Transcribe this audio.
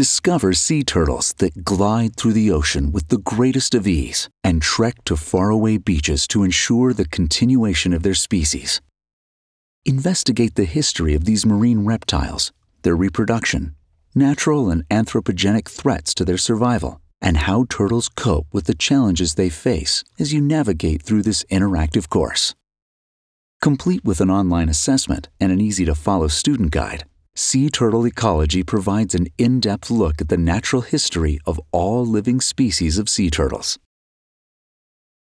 discover sea turtles that glide through the ocean with the greatest of ease and trek to faraway beaches to ensure the continuation of their species. Investigate the history of these marine reptiles, their reproduction, natural and anthropogenic threats to their survival, and how turtles cope with the challenges they face as you navigate through this interactive course. Complete with an online assessment and an easy-to-follow student guide, Sea turtle ecology provides an in-depth look at the natural history of all living species of sea turtles.